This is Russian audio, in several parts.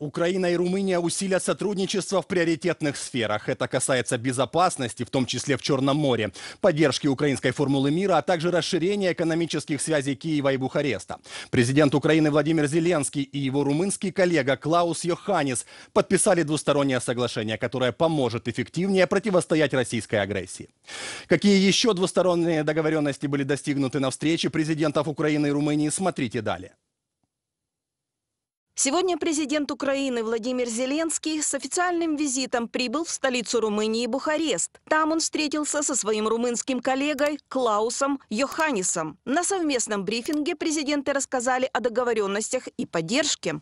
Украина и Румыния усилят сотрудничество в приоритетных сферах. Это касается безопасности, в том числе в Черном море, поддержки украинской формулы мира, а также расширения экономических связей Киева и Бухареста. Президент Украины Владимир Зеленский и его румынский коллега Клаус Йоханис подписали двустороннее соглашение, которое поможет эффективнее противостоять российской агрессии. Какие еще двусторонние договоренности были достигнуты на встрече президентов Украины и Румынии, смотрите далее. Сегодня президент Украины Владимир Зеленский с официальным визитом прибыл в столицу Румынии Бухарест. Там он встретился со своим румынским коллегой Клаусом Йоханнисом. На совместном брифинге президенты рассказали о договоренностях и поддержке.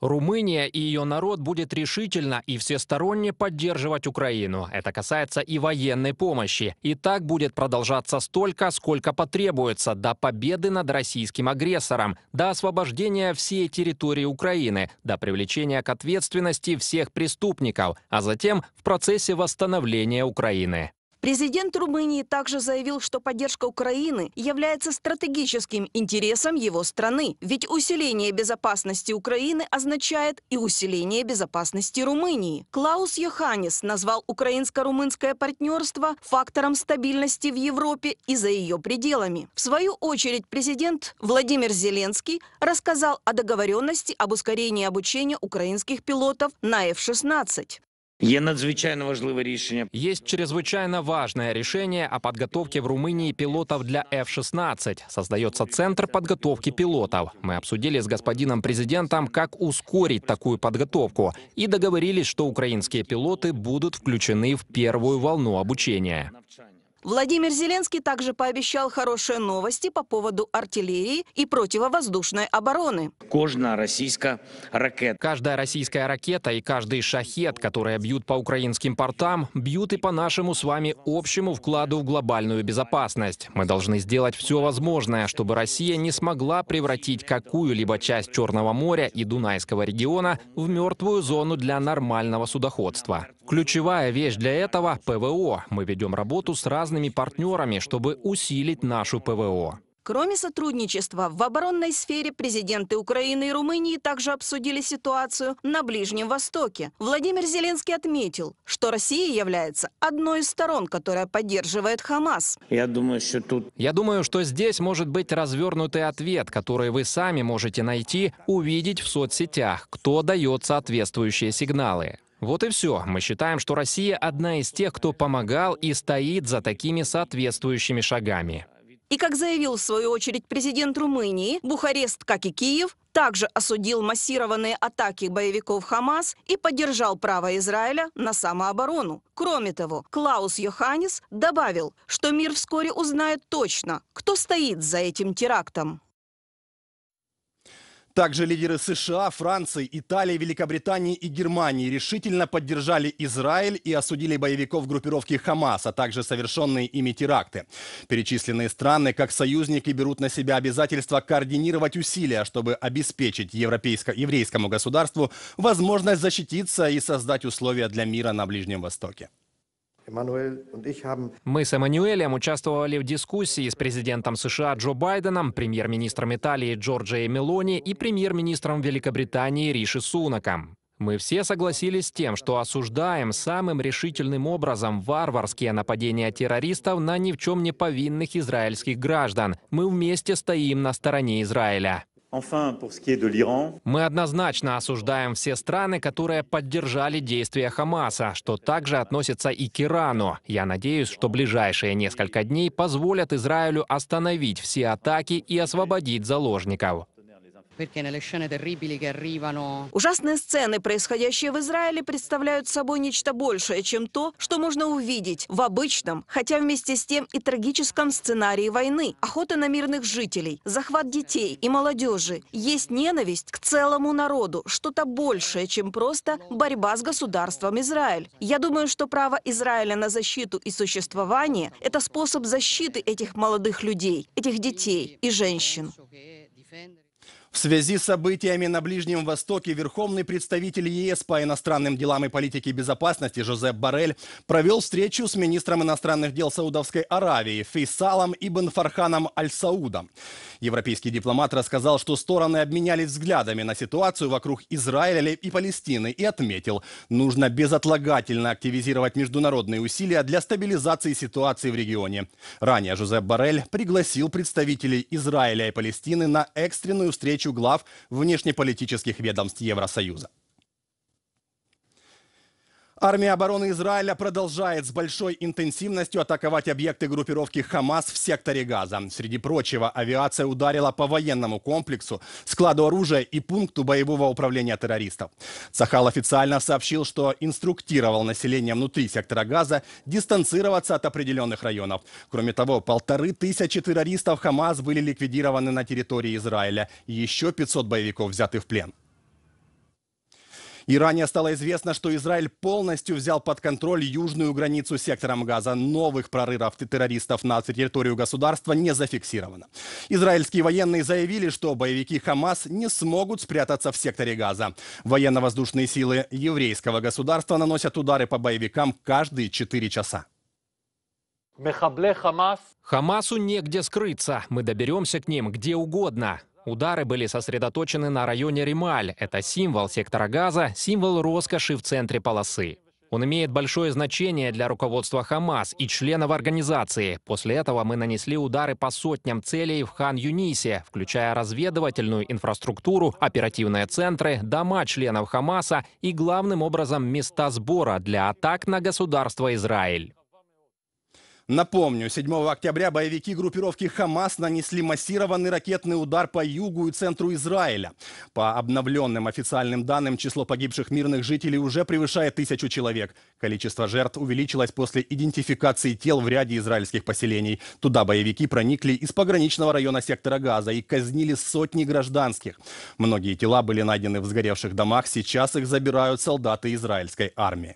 Румыния и ее народ будет решительно и всесторонне поддерживать Украину. Это касается и военной помощи. И так будет продолжаться столько, сколько потребуется, до победы над российским агрессором, до освобождения всей территории Украины, до привлечения к ответственности всех преступников, а затем в процессе восстановления Украины. Президент Румынии также заявил, что поддержка Украины является стратегическим интересом его страны, ведь усиление безопасности Украины означает и усиление безопасности Румынии. Клаус Йоханнес назвал украинско-румынское партнерство фактором стабильности в Европе и за ее пределами. В свою очередь президент Владимир Зеленский рассказал о договоренности об ускорении обучения украинских пилотов на F-16. Є надзвичайно важливе рішення. Есть чрезвычайно важное решение о подготовке в Румынии пилотов для F-16. Создается Центр подготовки пилотов. Мы обсудили с господином президентом, как ускорить такую подготовку. И договорились, что украинские пилоты будут включены в первую волну обучения. Владимир Зеленский также пообещал хорошие новости по поводу артиллерии и противовоздушной обороны. Каждая российская ракета. Каждая российская ракета и каждый шахет, которые бьют по украинским портам, бьют и по нашему с вами общему вкладу в глобальную безопасность. Мы должны сделать все возможное, чтобы Россия не смогла превратить какую-либо часть Черного моря и Дунайского региона в мертвую зону для нормального судоходства. Ключевая вещь для этого – ПВО. Мы ведем работу сразу разными партнерами, чтобы усилить нашу ПВО. Кроме сотрудничества, в оборонной сфере президенты Украины и Румынии также обсудили ситуацию на Ближнем Востоке. Владимир Зеленский отметил, что Россия является одной из сторон, которая поддерживает Хамас. Я думаю, что тут... Я думаю, что здесь может быть развернутый ответ, который вы сами можете найти, увидеть в соцсетях, кто дает соответствующие сигналы. Вот и все. Мы считаем, что Россия одна из тех, кто помогал и стоит за такими соответствующими шагами. И как заявил в свою очередь президент Румынии, Бухарест, как и Киев, также осудил массированные атаки боевиков Хамас и поддержал право Израиля на самооборону. Кроме того, Клаус Йоханнес добавил, что мир вскоре узнает точно, кто стоит за этим терактом. Также лидеры США, Франции, Италии, Великобритании и Германии решительно поддержали Израиль и осудили боевиков группировки Хамас, а также совершенные ими теракты. Перечисленные страны, как союзники, берут на себя обязательство координировать усилия, чтобы обеспечить еврейскому государству возможность защититься и создать условия для мира на Ближнем Востоке. Мы с Эммануэлем участвовали в дискуссии с президентом США Джо Байденом, премьер-министром Италии Джорджией Мелони и премьер-министром Великобритании Риши Сунаком. Мы все согласились с тем, что осуждаем самым решительным образом варварские нападения террористов на ни в чем не повинных израильских граждан. Мы вместе стоим на стороне Израиля. Мы однозначно осуждаем все страны, которые поддержали действия Хамаса, что также относится и к Ирану. Я надеюсь, что ближайшие несколько дней позволят Израилю остановить все атаки и освободить заложников. Ужасные сцены, происходящие в Израиле, представляют собой нечто большее, чем то, что можно увидеть в обычном, хотя вместе с тем и трагическом сценарии войны. Охота на мирных жителей, захват детей и молодежи. Есть ненависть к целому народу, что-то большее, чем просто борьба с государством Израиль. Я думаю, что право Израиля на защиту и существование – это способ защиты этих молодых людей, этих детей и женщин. В связи с событиями на Ближнем Востоке верховный представитель ЕС по иностранным делам и политике безопасности Жозеп Барель провел встречу с министром иностранных дел Саудовской Аравии Фейсалом Ибн Фарханом Аль-Саудом. Европейский дипломат рассказал, что стороны обменялись взглядами на ситуацию вокруг Израиля и Палестины и отметил, нужно безотлагательно активизировать международные усилия для стабилизации ситуации в регионе. Ранее Жозеп Барель пригласил представителей Израиля и Палестины на экстренную встречу перечу глав внешнеполитических ведомств Евросоюза. Армия обороны Израиля продолжает с большой интенсивностью атаковать объекты группировки «Хамас» в секторе Газа. Среди прочего, авиация ударила по военному комплексу, складу оружия и пункту боевого управления террористов. Сахал официально сообщил, что инструктировал население внутри сектора Газа дистанцироваться от определенных районов. Кроме того, полторы тысячи террористов «Хамас» были ликвидированы на территории Израиля. Еще 500 боевиков взяты в плен. И ранее стало известно, что Израиль полностью взял под контроль южную границу сектором Газа. Новых прорывов террористов на территорию государства не зафиксировано. Израильские военные заявили, что боевики Хамас не смогут спрятаться в секторе Газа. Военно-воздушные силы еврейского государства наносят удары по боевикам каждые 4 часа. Хамасу негде скрыться. Мы доберемся к ним где угодно. Удары были сосредоточены на районе Рималь. Это символ сектора газа, символ роскоши в центре полосы. Он имеет большое значение для руководства Хамас и членов организации. После этого мы нанесли удары по сотням целей в Хан-Юнисе, включая разведывательную инфраструктуру, оперативные центры, дома членов Хамаса и, главным образом, места сбора для атак на государство Израиль. Напомню, 7 октября боевики группировки «Хамас» нанесли массированный ракетный удар по югу и центру Израиля. По обновленным официальным данным, число погибших мирных жителей уже превышает тысячу человек. Количество жертв увеличилось после идентификации тел в ряде израильских поселений. Туда боевики проникли из пограничного района сектора Газа и казнили сотни гражданских. Многие тела были найдены в сгоревших домах, сейчас их забирают солдаты израильской армии.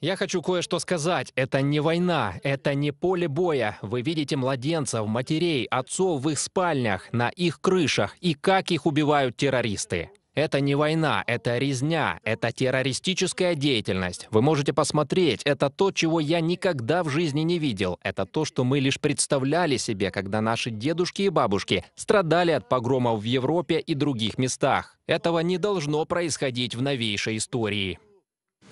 Я хочу кое-что сказать. Это не война, это не поле боя. Вы видите младенцев, матерей, отцов в их спальнях, на их крышах и как их убивают террористы. Это не война, это резня, это террористическая деятельность. Вы можете посмотреть, это то, чего я никогда в жизни не видел. Это то, что мы лишь представляли себе, когда наши дедушки и бабушки страдали от погромов в Европе и других местах. Этого не должно происходить в новейшей истории.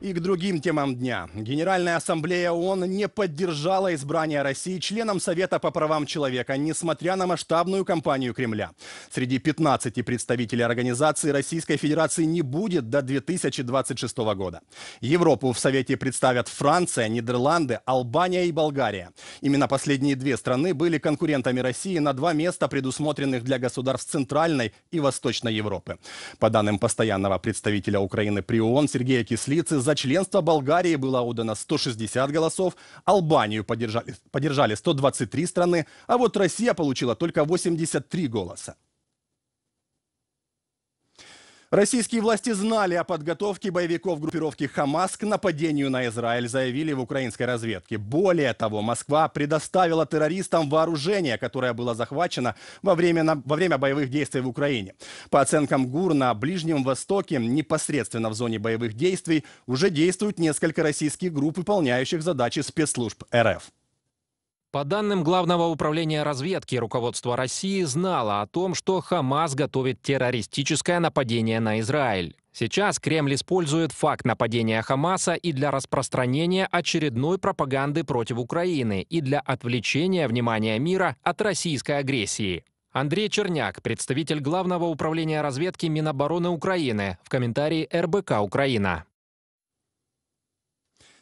И к другим темам дня. Генеральная ассамблея ООН не поддержала избрание России членом Совета по правам человека, несмотря на масштабную кампанию Кремля. Среди 15 представителей организации Российской Федерации не будет до 2026 года. Европу в Совете представят Франция, Нидерланды, Албания и Болгария. Именно последние две страны были конкурентами России на два места, предусмотренных для государств Центральной и Восточной Европы. По данным постоянного представителя Украины при ООН Сергея Кислицы, за членство Болгарии было отдано 160 голосов, Албанию поддержали, поддержали 123 страны, а вот Россия получила только 83 голоса. Российские власти знали о подготовке боевиков группировки «Хамас» к нападению на Израиль, заявили в украинской разведке. Более того, Москва предоставила террористам вооружение, которое было захвачено во время, во время боевых действий в Украине. По оценкам ГУР, на Ближнем Востоке, непосредственно в зоне боевых действий, уже действуют несколько российских групп, выполняющих задачи спецслужб РФ. По данным Главного управления разведки, руководство России знало о том, что Хамас готовит террористическое нападение на Израиль. Сейчас Кремль использует факт нападения Хамаса и для распространения очередной пропаганды против Украины, и для отвлечения внимания мира от российской агрессии. Андрей Черняк, представитель Главного управления разведки Минобороны Украины, в комментарии РБК «Украина».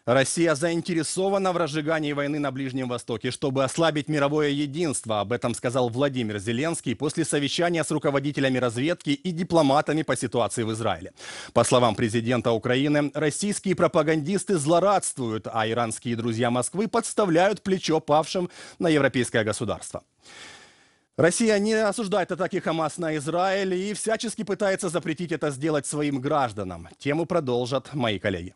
Россия заинтересована в разжигании войны на Ближнем Востоке, чтобы ослабить мировое единство. Об этом сказал Владимир Зеленский после совещания с руководителями разведки и дипломатами по ситуации в Израиле. По словам президента Украины, российские пропагандисты злорадствуют, а иранские друзья Москвы подставляют плечо павшим на европейское государство. Россия не осуждает атаки Хамас на Израиль и всячески пытается запретить это сделать своим гражданам. Тему продолжат мои коллеги.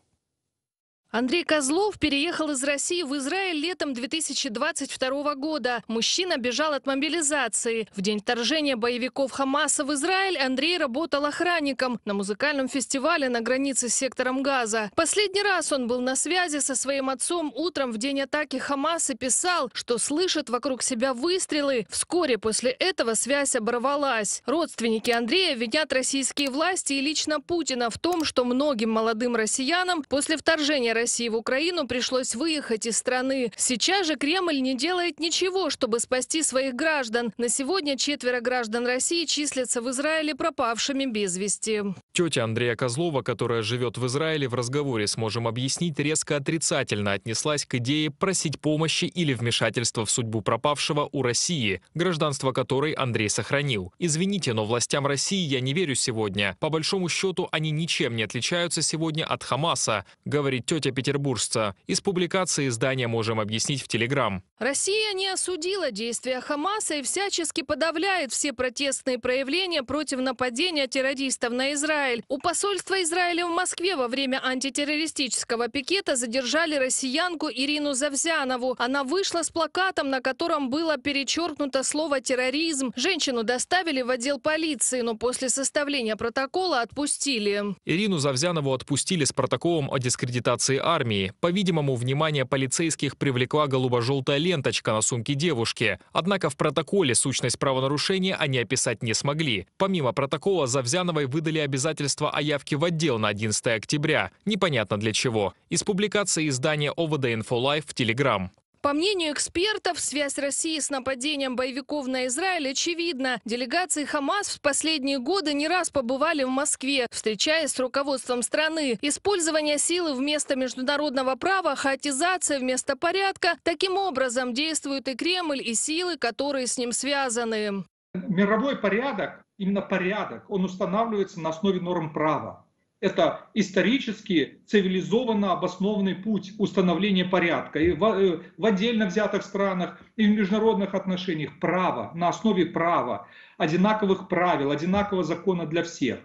Андрей Козлов переехал из России в Израиль летом 2022 года. Мужчина бежал от мобилизации. В день вторжения боевиков Хамаса в Израиль Андрей работал охранником на музыкальном фестивале на границе с сектором Газа. Последний раз он был на связи со своим отцом утром в день атаки Хамаса писал, что слышит вокруг себя выстрелы. Вскоре после этого связь оборвалась. Родственники Андрея винят российские власти и лично Путина в том, что многим молодым россиянам после вторжения России в Украину, пришлось выехать из страны. Сейчас же Кремль не делает ничего, чтобы спасти своих граждан. На сегодня четверо граждан России числятся в Израиле пропавшими без вести. Тетя Андрея Козлова, которая живет в Израиле, в разговоре «Сможем объяснить» резко отрицательно отнеслась к идее просить помощи или вмешательства в судьбу пропавшего у России, гражданство которой Андрей сохранил. «Извините, но властям России я не верю сегодня. По большому счету, они ничем не отличаются сегодня от Хамаса», говорит тетя петербуржца. Из публикации издания «Можем объяснить» в Телеграм. Россия не осудила действия Хамаса и всячески подавляет все протестные проявления против нападения террористов на Израиль. У посольства Израиля в Москве во время антитеррористического пикета задержали россиянку Ирину Завзянову. Она вышла с плакатом, на котором было перечеркнуто слово «терроризм». Женщину доставили в отдел полиции, но после составления протокола отпустили. Ирину Завзянову отпустили с протоколом о дискредитации армии. По-видимому, внимание полицейских привлекла голубо-желтая лента ленточка на сумке девушки. Однако в протоколе сущность правонарушения они описать не смогли. Помимо протокола, Завзяновой выдали обязательство о явке в отдел на 11 октября. Непонятно для чего. Из публикации издания ОВД «Инфолайф» в Телеграм. По мнению экспертов, связь России с нападением боевиков на Израиль очевидна. Делегации Хамас в последние годы не раз побывали в Москве, встречаясь с руководством страны. Использование силы вместо международного права, хаотизация вместо порядка – таким образом действуют и Кремль, и силы, которые с ним связаны. Мировой порядок, именно порядок, он устанавливается на основе норм права это исторически цивилизованно обоснованный путь установления порядка и в, э, в отдельно взятых странах, и в международных отношениях право, на основе права, одинаковых правил, одинакового закона для всех.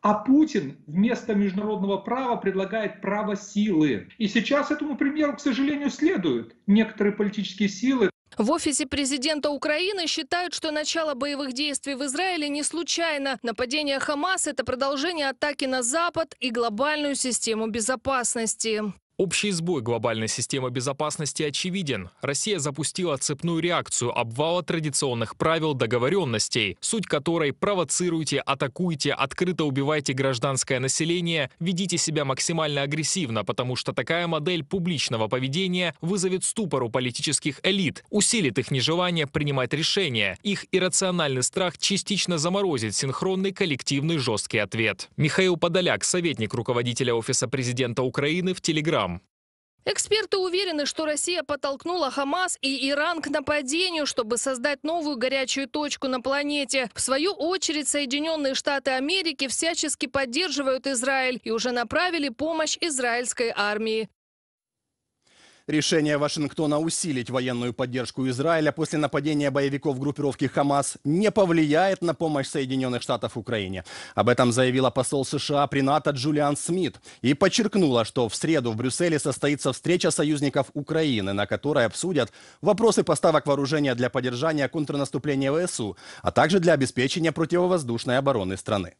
А Путин вместо международного права предлагает право силы. И сейчас этому примеру, к сожалению, следуют некоторые политические силы, в офисе президента Украины считают, что начало боевых действий в Израиле не случайно. Нападение Хамас – это продолжение атаки на Запад и глобальную систему безопасности. Общий сбой глобальной системы безопасности очевиден. Россия запустила цепную реакцию обвала традиционных правил договоренностей, суть которой провоцируйте, атакуйте, открыто убивайте гражданское население, ведите себя максимально агрессивно, потому что такая модель публичного поведения вызовет ступор у политических элит, усилит их нежелание принимать решения. Их иррациональный страх частично заморозит синхронный коллективный жесткий ответ. Михаил Подоляк, советник руководителя Офиса президента Украины в Телеграм Эксперты уверены, что Россия подтолкнула Хамас и Иран к нападению, чтобы создать новую горячую точку на планете. В свою очередь Соединенные Штаты Америки всячески поддерживают Израиль и уже направили помощь израильской армии. Решение Вашингтона усилить военную поддержку Израиля после нападения боевиков группировки «Хамас» не повлияет на помощь Соединенных Штатов Украине. Об этом заявила посол США при НАТО Джулиан Смит и подчеркнула, что в среду в Брюсселе состоится встреча союзников Украины, на которой обсудят вопросы поставок вооружения для поддержания контрнаступления ВСУ, а также для обеспечения противовоздушной обороны страны.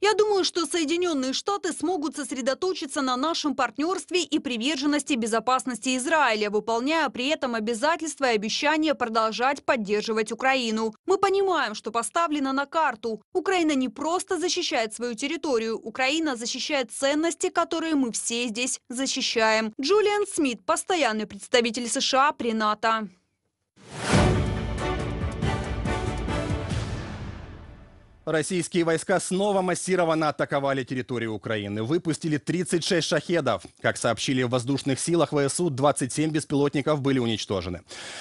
Я думаю, что Соединенные Штаты смогут сосредоточиться на нашем партнерстве и приверженности безопасности Израиля, выполняя при этом обязательства и обещания продолжать поддерживать Украину. Мы понимаем, что поставлено на карту. Украина не просто защищает свою территорию, Украина защищает ценности, которые мы все здесь защищаем. Джулиан Смит, постоянный представитель США при НАТО. Российские войска снова массированно атаковали территорию Украины. Выпустили 36 шахедов. Как сообщили в воздушных силах ВСУ, 27 беспилотников были уничтожены.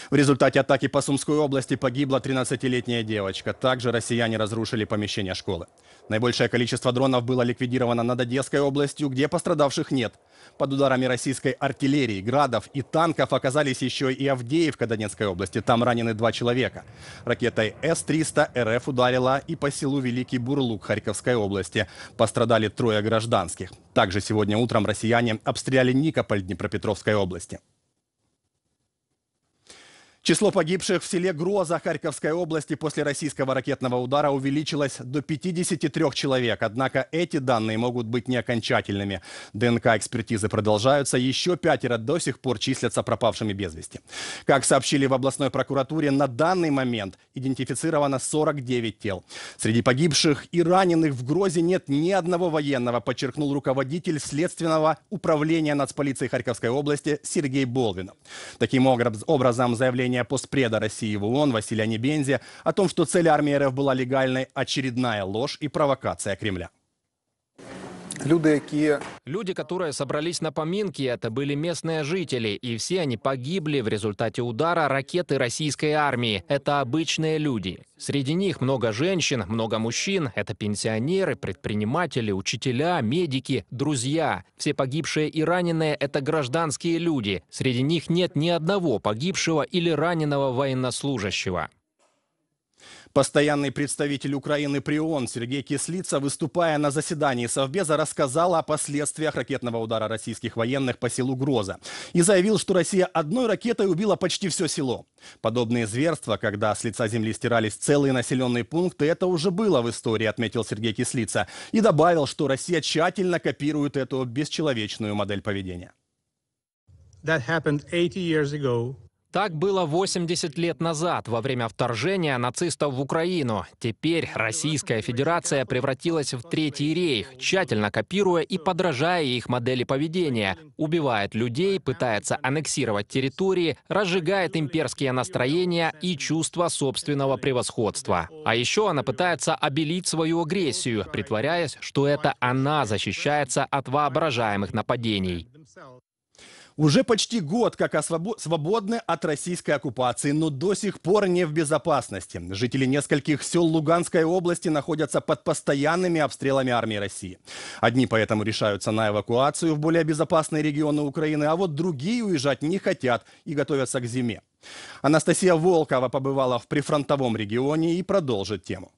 В результате атаки по Сумской области погибла 13-летняя девочка. Также россияне разрушили помещение школы. Наибольшее количество дронов было ликвидировано над Одесской областью, где пострадавших нет. Под ударами российской артиллерии, градов и танков оказались еще и Авдеевка Донецкой области. Там ранены два человека. Ракетой С-300 РФ ударила и по селу селу Великий Бурлук Харьковской области. Пострадали трое гражданских. Также сегодня утром россияне обстреляли Никополь Днепропетровской области. Число погибших в селе Гроза Харьковской области после российского ракетного удара увеличилось до 53 человек. Однако эти данные могут быть не окончательными. ДНК-экспертизы продолжаются. Еще пятеро до сих пор числятся пропавшими без вести. Как сообщили в областной прокуратуре, на данный момент идентифицировано 49 тел. Среди погибших и раненых в Грозе нет ни одного военного, подчеркнул руководитель Следственного управления нацполиции Харьковской области Сергей Болвинов. Таким образом, заявление заявление постпреда России в ООН Василия Небензи о том, что цель армии РФ была легальной, очередная ложь и провокация Кремля. Люди, які... Люди, которые собрались на поминки, это были местные жители, и все они погибли в результате удара ракеты российской армии. Это обычные люди. Среди них много женщин, много мужчин. Это пенсионеры, предприниматели, учителя, медики, друзья. Все погибшие и раненые – это гражданские люди. Среди них нет ни одного погибшего или раненого военнослужащего. Постоянный представитель Украины при ООН Сергей Кислица, выступая на заседании Совбеза, рассказал о последствиях ракетного удара российских военных по селу Гроза и заявил, что Россия одной ракетой убила почти все село. Подобные зверства, когда с лица земли стирались целые населенные пункты, это уже было в истории, отметил Сергей Кислица и добавил, что Россия тщательно копирует эту бесчеловечную модель поведения. That happened 80 years ago. Так было 80 лет назад, во время вторжения нацистов в Украину. Теперь Российская Федерация превратилась в Третий рейх, тщательно копируя и подражая их модели поведения. Убивает людей, пытается аннексировать территории, разжигает имперские настроения и чувство собственного превосходства. А еще она пытается обелить свою агрессию, притворяясь, что это она защищается от воображаемых нападений уже почти год как освобо- свободны от российской оккупации, но до сих пор не в безопасности. Жители нескольких сел Луганской области находятся под постоянными обстрелами армии России. Одни поэтому решаются на эвакуацию в более безопасные регионы Украины, а вот другие уезжать не хотят и готовятся к зиме. Анастасия Волкова побывала в прифронтовом регионе и продолжит тему.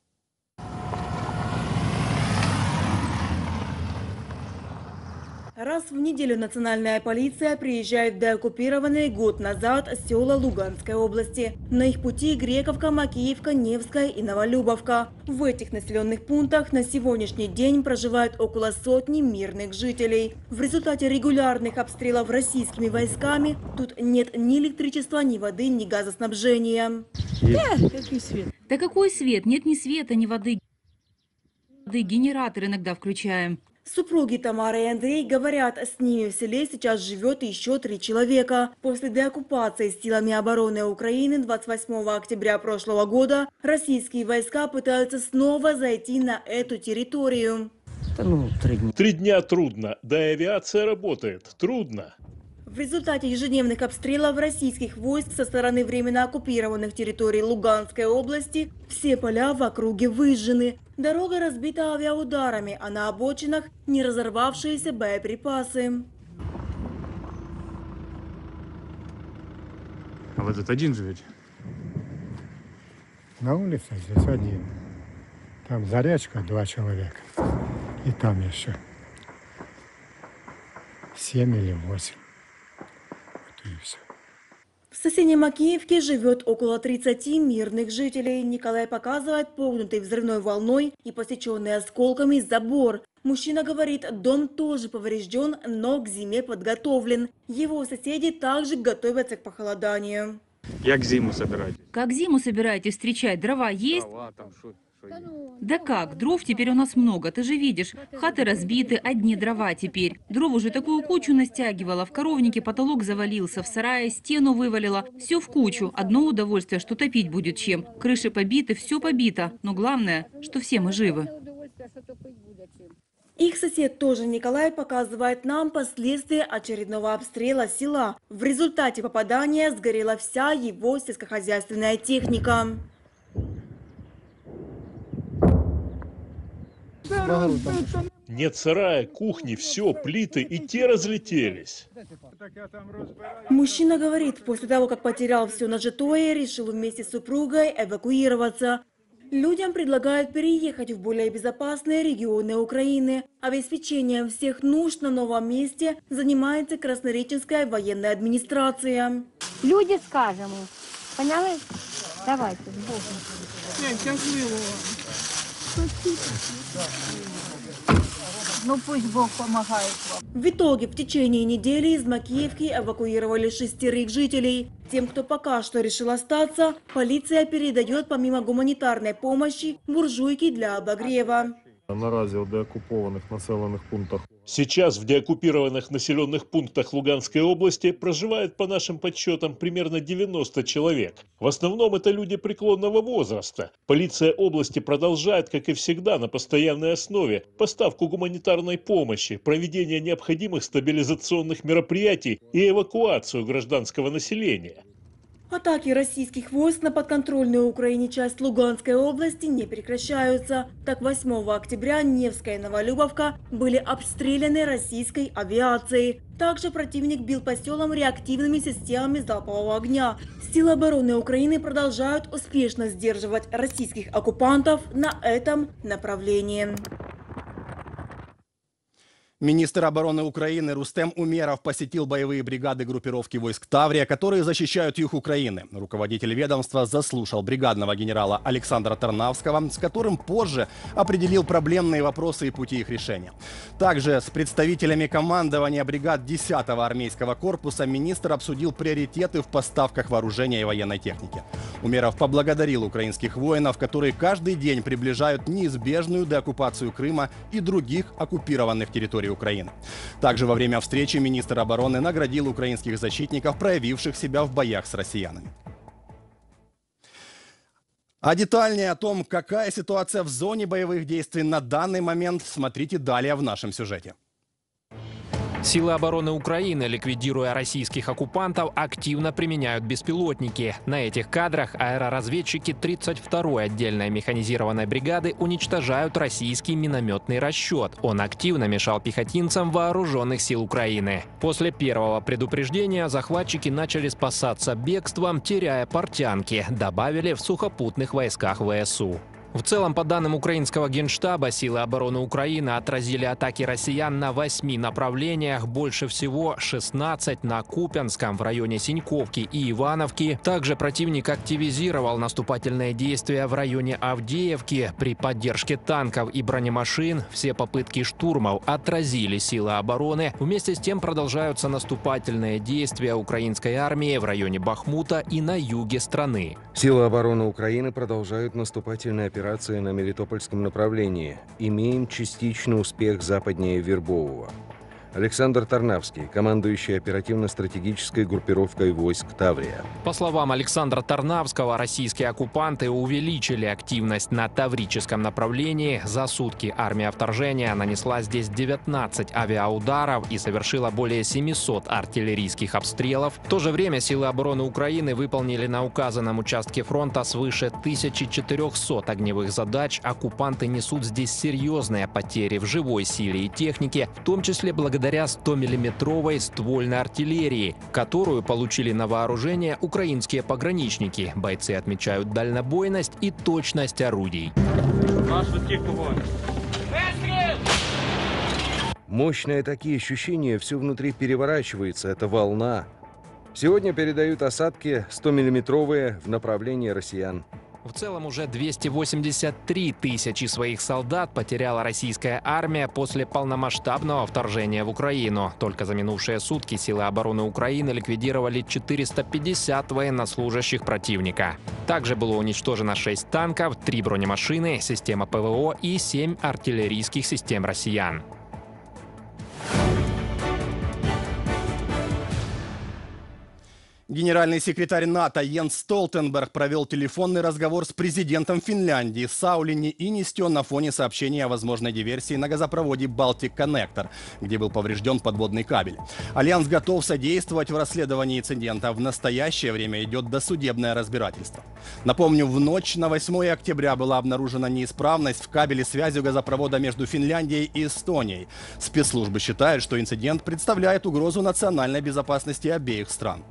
Раз в неделю национальная полиция приезжает в деоккупированные год назад села Луганской области. На их пути Грековка, Макеевка, Невская и Новолюбовка. В этих населенных пунктах на сегодняшний день проживают около сотни мирных жителей. В результате регулярных обстрелов российскими войсками тут нет ни электричества, ни воды, ни газоснабжения. Да, какой свет? Да какой свет? Нет ни света, ни воды. Генератор иногда включаем. Супруги Тамара и Андрей говорят, с ними в селе сейчас живет еще три человека. После деоккупации силами обороны Украины 28 октября прошлого года российские войска пытаются снова зайти на эту территорию. Ну, три дня. Три дня трудно. Да и авиация работает. Трудно. В результате ежедневных обстрелов российских войск со стороны временно оккупированных территорий Луганской области все поля в округе выжжены. Дорога разбита авиаударами, а на обочинах не разорвавшиеся боеприпасы. А вы тут один живете? На улице здесь один. Там зарячка два человека. И там еще семь или восемь. Синемакиевке живет около 30 мирных жителей. Николай показывает погнутый взрывной волной и посеченный осколками забор. Мужчина говорит, дом тоже поврежден, но к зиме подготовлен. Его соседи также готовятся к похолоданию. Как зиму собираетесь? Как зиму собираетесь встречать? Дрова есть? Дрова, там, да как? Дров теперь у нас много, ты же видишь. Хаты разбиты, одни дрова теперь. Дров уже такую кучу настягивала. В коровнике потолок завалился, в сарае стену вывалила. Все в кучу. Одно удовольствие, что топить будет чем. Крыши побиты, все побито. Но главное, что все мы живы. Их сосед тоже Николай показывает нам последствия очередного обстрела села. В результате попадания сгорела вся его сельскохозяйственная техника. Нет сарая, кухни, все, плиты, и те разлетелись. Мужчина говорит, после того, как потерял все нажитое, решил вместе с супругой эвакуироваться. Людям предлагают переехать в более безопасные регионы Украины. Обеспечением всех нужд на новом месте занимается Краснореченская военная администрация. Люди скажем, поняли? Давайте, Богу. Нет, ну пусть Бог помогает вам. В итоге в течение недели из Макиевки эвакуировали шестерых жителей. Тем, кто пока что решил остаться, полиция передает помимо гуманитарной помощи буржуйки для обогрева. Наразі у деокупованих населених пунктах сейчас в деоккупированных населенных пунктах Луганской области проживает, по нашим подсчетам, примерно 90 человек. В основном это люди преклонного возраста. Полиция области продолжает, как и всегда, на постоянной основе поставку гуманитарной помощи, проведение необходимых стабилизационных мероприятий и эвакуацию гражданского населения. Атаки российских войск на подконтрольную Украине часть Луганской области не прекращаются. Так, 8 октября Невская и Новолюбовка были обстреляны российской авиацией. Также противник бил по селам реактивными системами залпового огня. Силы обороны Украины продолжают успешно сдерживать российских оккупантов на этом направлении. Министр обороны Украины Рустем Умеров посетил боевые бригады группировки войск Таврия, которые защищают юг Украины. Руководитель ведомства заслушал бригадного генерала Александра Тарнавского, с которым позже определил проблемные вопросы и пути их решения. Также с представителями командования бригад 10-го армейского корпуса министр обсудил приоритеты в поставках вооружения и военной техники. Умеров поблагодарил украинских воинов, которые каждый день приближают неизбежную деоккупацию Крыма и других оккупированных территорий территории Украины. Также во время встречи министр обороны наградил украинских защитников, проявивших себя в боях с россиянами. А детальнее о том, какая ситуация в зоне боевых действий на данный момент, смотрите далее в нашем сюжете. Силы обороны Украины, ликвидируя российских оккупантов, активно применяют беспилотники. На этих кадрах аэроразведчики 32-й отдельной механизированной бригады уничтожают российский минометный расчет. Он активно мешал пехотинцам вооруженных сил Украины. После первого предупреждения захватчики начали спасаться бегством, теряя портянки, добавили в сухопутных войсках ВСУ. В целом, по данным украинского генштаба, силы обороны Украины отразили атаки россиян на восьми направлениях, больше всего 16 на Купянском в районе Синьковки и Ивановки. Также противник активизировал наступательные действия в районе Авдеевки. При поддержке танков и бронемашин все попытки штурмов отразили силы обороны. Вместе с тем продолжаются наступательные действия украинской армии в районе Бахмута и на юге страны. Силы обороны Украины продолжают наступательные операции операции на Мелитопольском направлении. Имеем частичный успех западнее Вербового. Александр Тарнавский, командующий оперативно-стратегической группировкой войск Таврия. По словам Александра Тарнавского, российские оккупанты увеличили активность на таврическом направлении. За сутки армия вторжения нанесла здесь 19 авиаударов и совершила более 700 артиллерийских обстрелов. В то же время силы обороны Украины выполнили на указанном участке фронта свыше 1400 огневых задач. Оккупанты несут здесь серьезные потери в живой силе и технике, в том числе благодаря благодаря 100-миллиметровой ствольной артиллерии, которую получили на вооружение украинские пограничники. Бойцы отмечают дальнобойность и точность орудий. Мощные такие ощущения, все внутри переворачивается, это волна. Сегодня передают осадки 100-миллиметровые в направлении россиян. В целом уже 283 тысячи своих солдат потеряла российская армия после полномасштабного вторжения в Украину. Только за минувшие сутки силы обороны Украины ликвидировали 450 военнослужащих противника. Также было уничтожено 6 танков, 3 бронемашины, система ПВО и 7 артиллерийских систем россиян. Генеральный секретарь НАТО Йен Столтенберг провел телефонный разговор с президентом Финляндии Саулини Инистё на фоне сообщения о возможной диверсии на газопроводе «Балтик Коннектор», где был поврежден подводный кабель. Альянс готов содействовать в расследовании инцидента. В настоящее время идет досудебное разбирательство. Напомню, в ночь на 8 октября была обнаружена неисправность в кабеле связи газопровода между Финляндией и Эстонией. Спецслужбы считают, что инцидент представляет угрозу национальной безопасности обеих стран.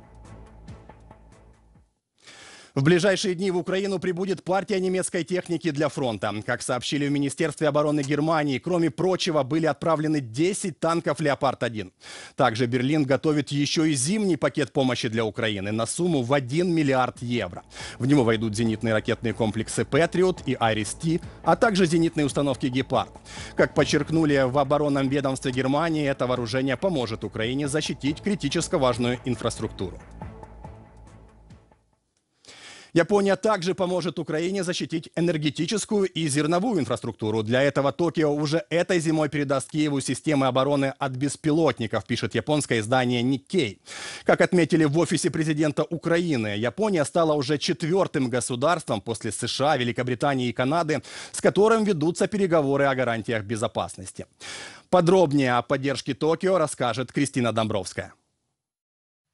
В ближайшие дни в Украину прибудет партия немецкой техники для фронта. Как сообщили в Министерстве обороны Германии, кроме прочего, были отправлены 10 танков «Леопард-1». Также Берлин готовит еще и зимний пакет помощи для Украины на сумму в 1 миллиард евро. В него войдут зенитные ракетные комплексы «Патриот» и «Арис-Т», а также зенитные установки «Гепард». Как подчеркнули в оборонном ведомстве Германии, это вооружение поможет Украине защитить критически важную инфраструктуру. Япония также поможет Украине защитить энергетическую и зерновую инфраструктуру. Для этого Токио уже этой зимой передаст Киеву системы обороны от беспилотников, пишет японское издание Никей. Как отметили в офисе президента Украины, Япония стала уже четвертым государством после США, Великобритании и Канады, с которым ведутся переговоры о гарантиях безопасности. Подробнее о поддержке Токио расскажет Кристина Домбровская.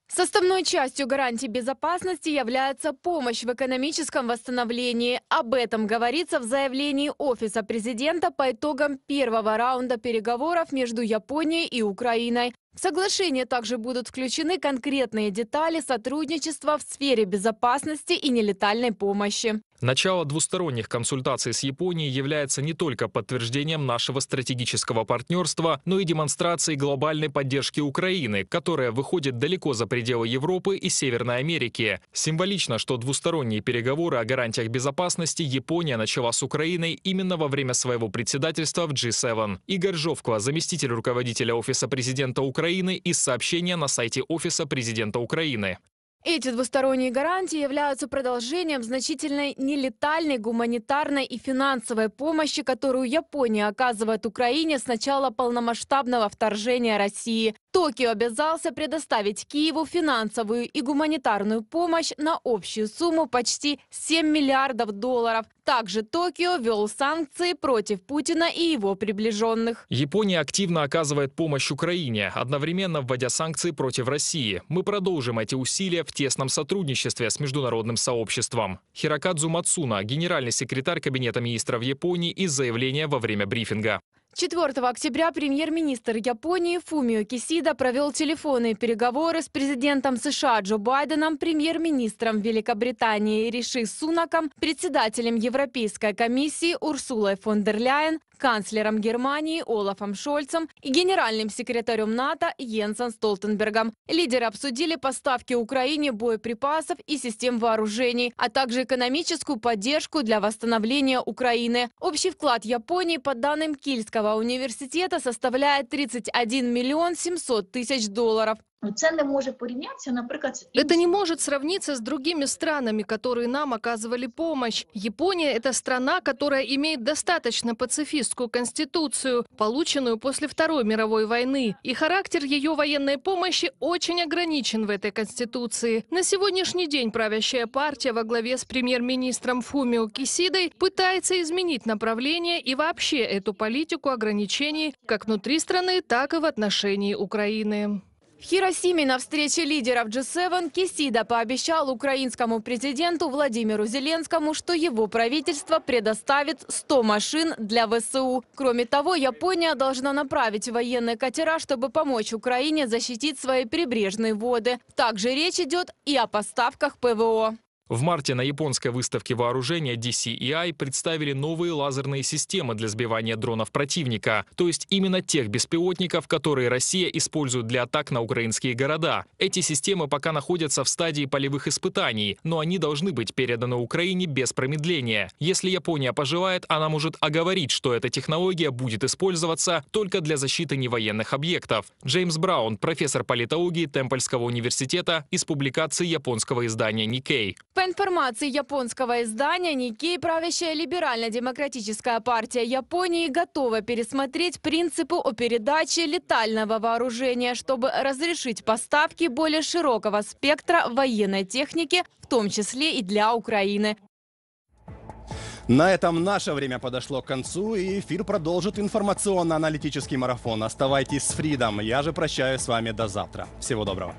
Составной частью гарантии безопасности является помощь в экономическом восстановлении. Об этом говорится в заявлении Офиса президента по итогам первого раунда переговоров между Японией и Украиной. В соглашение также будут включены конкретные детали сотрудничества в сфере безопасности и нелетальной помощи. Начало двусторонних консультаций с Японией является не только подтверждением нашего стратегического партнерства, но и демонстрацией глобальной поддержки Украины, которая выходит далеко за пределы Европы и Северной Америки. Символично, что двусторонние переговоры о гарантиях безопасности Япония начала с Украиной именно во время своего председательства в G7. Игорь Жовква, заместитель руководителя Офиса президента Украины, Украины из сообщения на сайте Офиса президента Украины. Эти двусторонние гарантии являются продолжением значительной нелетальной гуманитарной и финансовой помощи, которую Япония оказывает Украине с начала полномасштабного вторжения России. Токио обязался предоставить Киеву финансовую и гуманитарную помощь на общую сумму почти 7 миллиардов долларов. Также Токио ввел санкции против Путина и его приближенных. Япония активно оказывает помощь Украине, одновременно вводя санкции против России. Мы продолжим эти усилия в тесном сотрудничестве с международным сообществом. Хирокадзу Мацуна, генеральный секретарь Кабинета министров Японии, из заявления во время брифинга. 4 октября премьер-министр Японии Фумио Кисида провел телефонные переговоры с президентом США Джо Байденом, премьер-министром Великобритании Риши Сунаком, председателем Европейской комиссии Урсулой фон дер Ляйен, канцлером Германии Олафом Шольцем и генеральным секретарем НАТО Йенсом Столтенбергом. Лидеры обсудили поставки Украине боеприпасов и систем вооружений, а также экономическую поддержку для восстановления Украины. Общий вклад Японии, по данным Кильского университета, составляет 31 миллион 700 тысяч долларов. Ну, це не може порівняться, наприклад, это не может сравниться с другими странами, которые нам оказывали помощь. Япония это страна, которая имеет достаточно пацифистскую конституцию, полученную после Второй мировой войны, и характер ее военной помощи очень ограничен в этой конституции. На сегодняшний день правящая партия во главе с премьер-министром Фумио Кисидой пытается изменить направление и вообще эту политику ограничений как внутри страны, так и в отношении Украины. В Хиросиме на встрече лидеров G7 Кисида пообещал украинскому президенту Владимиру Зеленскому, что его правительство предоставит 100 машин для ВСУ. Кроме того, Япония должна направить военные катера, чтобы помочь Украине защитить свои прибрежные воды. Также речь идет и о поставках ПВО. В марте на японской выставке вооружения DCEI представили новые лазерные системы для сбивания дронов противника, то есть именно тех беспилотников, которые Россия использует для атак на украинские города. Эти системы пока находятся в стадии полевых испытаний, но они должны быть переданы Украине без промедления. Если Япония пожелает, она может оговорить, что эта технология будет использоваться только для защиты невоенных объектов. Джеймс Браун, профессор политологии Темпольского университета, из публикации японского издания Nikkei. По информации японского издания Никей, правящая либерально-демократическая партия Японии готова пересмотреть принципы о передаче летального вооружения, чтобы разрешить поставки более широкого спектра военной техники, в том числе и для Украины. На этом наше время подошло к концу, и эфир продолжит информационно-аналитический марафон. Оставайтесь с Фридом, я же прощаюсь с вами до завтра. Всего доброго.